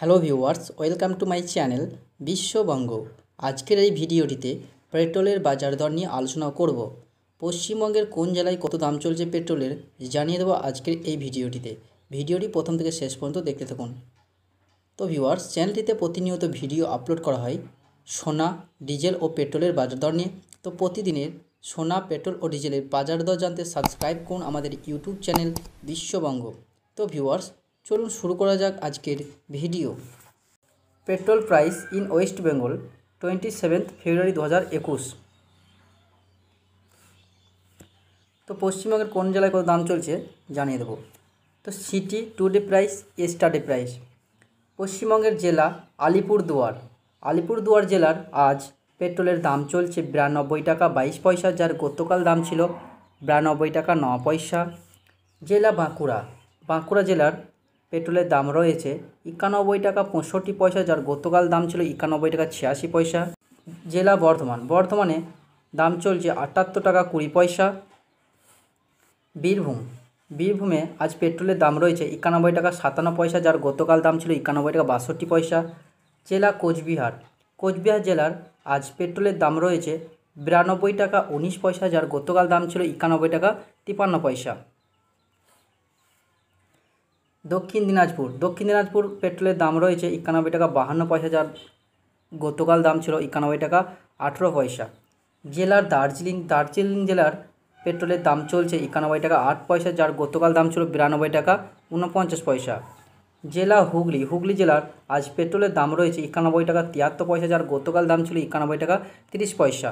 hello viewers welcome to my channel Biswabanga আজকের এই ভিডিওটিতে পেট্রোলের বাজার দর নিয়ে আলোচনা করব পশ্চিমবঙ্গের কোন জেলায় কত দাম চলছে পেট্রোলের জানিয়ে দেবো আজকের এই ভিডিওটিতে ভিডিওটি প্রথম থেকে শেষ পর্যন্ত দেখতে থাকুন তো ভিউয়ার্স চ্যানেলটিতে প্রতিনিয়ত ভিডিও আপলোড করা হয় সোনা ডিজেল ও পেট্রোলের বাজার দর নিয়ে তো প্রতিদিনের সোনা পেট্রোল ও ডিজেলের বাজার দর জানতে সাবস্ক্রাইব করুন আমাদের ইউটিউব চ্যানেল বিশ্ববঙ্গ তো ভিউয়ার্স চলুন শুরু করা যাক আজকের video petrol price in west Bengal twenty seventh February দু হাজার একুশ তো পশ্চিমবঙ্গের কোন জেলায় কত দাম চলছে জানিয়ে দেবো তো city today price yesterday price পশ্চিমবঙ্গের জেলা আলিপুরদুয়ার আলিপুরদুয়ার জেলার আজ পেট্রোলের দাম চলছে বিরানব্বই টাকা বাইশ পয়সা যার গতকাল দাম ছিল বিরানব্বই টাকা ন পয়সা জেলা বাঁকুড়া বাঁকুড়া জেলার পেট্রোলের দাম রয়েছে একানব্বই টাকা পঁয়ষট্টি পয়সা যার গতকাল দাম ছিল একানব্বই টাকা ছিয়াশি পয়সা জেলা বর্ধমান বর্ধমানে দাম চলছে আটাত্তর টাকা কুড়ি পয়সা বীরভূম বীরভূমে আজ পেট্রোলের দাম রয়েছে একানব্বই টাকা সাতান্ন পয়সা যার গতকাল দাম ছিল একানব্বই টাকা বাষট্টি পয়সা জেলা কোচবিহার কোচবিহার জেলার আজ পেট্রোলের দাম রয়েছে বিরানব্বই টাকা উনিশ পয়সা যার গতকাল দাম ছিল একানব্বই টাকা তিপান্ন পয়সা দক্ষিণ দিনাজপুর দক্ষিণ দিনাজপুর পেট্রোলের দাম রয়েছে একানব্বই টাকা বাহান্ন পয়সা যার গতকাল দাম ছিল একানব্বই টাকা আঠেরো পয়সা জেলার দার্জিলিং দার্জিলিং জেলার পেট্রোলের দাম চলছে একানব্বই টাকা আট পয়সা যার গতকাল দাম ছিল বিরানব্বই টাকা উনপঞ্চাশ পয়সা জেলা হুগলি হুগলি জেলার আজ পেট্রোলের দাম রয়েছে একানব্বই টাকা তিয়াত্তর পয়সা যার গতকাল দাম ছিল একানব্বই টাকা তিরিশ পয়সা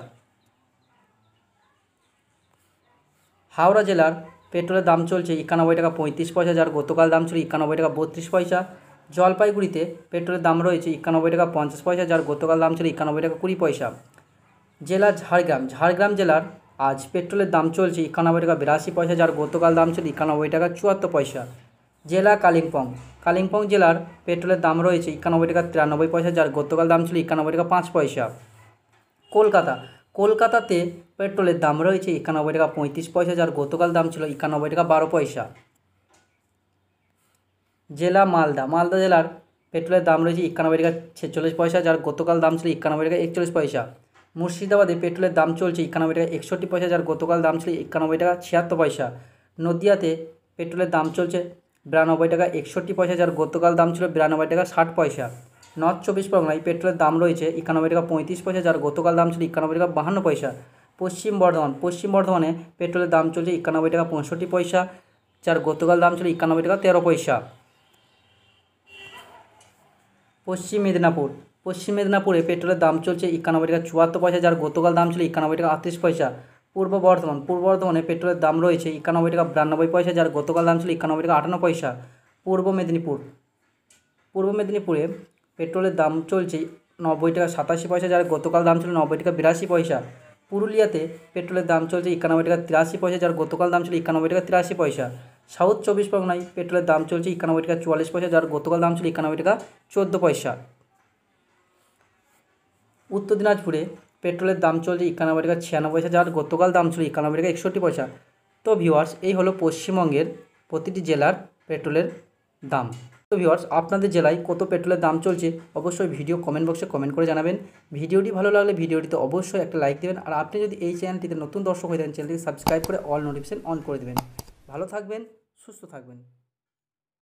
হাওড়া জেলার পেট্রোলের দাম চলছে একানব্বই টাকা পঁয়ত্রিশ পয়সা যার গতকাল দাম ছিল একানব্বই টাকা বত্রিশ পয়সা জলপাইগুড়িতে পেট্রোলের দাম রয়েছে একানব্বই টাকা পঞ্চাশ পয়সা যার গতকাল দাম ছিল একানব্বই টাকা কুড়ি পয়সা জেলা ঝাড়গ্রাম ঝাড়গ্রাম জেলার আজ পেট্রোলের দাম চলছে একানব্বই টাকা বিরাশি পয়সা যার গতকাল দাম ছিল একানব্বই টাকা চুয়াত্তর পয়সা জেলা কালিম্পং কালিম্পং জেলার পেট্রোলের দাম রয়েছে একানব্বই টাকা তিরানব্বই পয়সা যার গতকাল দাম ছিল একানব্বই টাকা পাঁচ পয়সা কলকাতা কলকাতাতে পেট্রোলের দাম রয়েছে একানব্বই টাকা পঁয়ত্রিশ পয়সা যার গতকাল দাম ছিল একানব্বই টাকা বারো পয়সা জেলা মালদা মালদা জেলার পেট্রোলের দাম রয়েছে একানব্বই টাকা ছেচল্লিশ পয়সা যার গতকাল দাম ছিল একানব্বই টাকা একচল্লিশ পয়সা মুর্শিদাবাদে পেট্রোলের দাম চলছে একানব্বই টাকা একষট্টি পয়সা যার গতকাল দাম ছিল একানব্বই টাকা ছিয়াত্তর পয়সা নদিয়াতে পেট্রোলের দাম চলছে বিরানব্বই টাকা একষট্টি পয়সা যার গতকাল দাম ছিল বিরানব্বই টাকা ষাট পয়সা নর্থ চব্বিশ পরগনায় পেট্রোলের দাম রয়েছে একানব্বই টাকা পঁয়ত্রিশ পয়সা যার গতকাল দাম ছিল একানব্বই টাকা বাহান্ন পয়সা পশ্চিম বর্ধমান পশ্চিম বর্ধমানে পেট্রোলের দাম চলছে একানব্বই টাকা পঁয়ষট্টি পয়সা যার গতকাল দাম ছিল একানব্বই টাকা তেরো পয়সা পশ্চিম মেদিনীপুর পশ্চিম মেদিনীপুরে পেট্রোলের দাম চলছে একানব্বই টাকা চুয়াত্তর পয়সা যার গতকাল দাম ছিল একানব্বই টাকা আটত্রিশ পয়সা পূর্ব বর্ধমান পূর্ব বর্ধমানে পেট্রোলের দাম রয়েছে একানব্বই টাকা বিরানব্বই পয়সা যার গতকাল দাম ছিল একানব্বই টাকা আটান্ন পয়সা পূর্ব মেদিনীপুর পূর্ব মেদিনীপুরে পেট্রোলের দাম চলছে নব্বই টাকা সাতাশি পয়সা যার গতকাল দাম ছিল নব্বই টাকা বিরাশি পয়সা পুরুলিয়াতে পেট্রোলের দাম চলছে একানব্বই টাকা তিরাশি পয়সা যার গতকাল দাম ছিল একানব্বই টাকা তিরাশি পয়সা সাউথ চব্বিশ পরগনায় পেট্রোলের দাম চলছে একানব্বই টাকা চুয়াল্লিশ পয়সা যার গতকাল দাম ছিল একানব্বই টাকা চোদ্দো পয়সা উত্তর দিনাজপুরে পেট্রোলের দাম চলছে একানব্বই টাকা ছিয়ানব্বই পয়সা যার গতকাল দাম ছিল একানব্বই টাকা একষট্টি পয়সা তো ভিউয়ার্স এই হলো পশ্চিমবঙ্গের প্রতিটি জেলার পেট্রোলের দাম তো ভিওয়ার্স আপনাদের জেলায় কত পেট্রোলের দাম চলছে অবশ্যই ভিডিও কমেন্ট বক্সে কমেন্ট করে জানাবেন ভিডিওটি ভালো লাগলে ভিডিওটিতে অবশ্যই একটা লাইক দেবেন আর আপনি যদি এই চ্যানেলটিতে নতুন দর্শক হয়ে থাকেন চ্যানেলটিকে সাবস্ক্রাইব করে অল নোটিফিকেশন অন করে দেবেন ভালো থাকবেন সুস্থ থাকবেন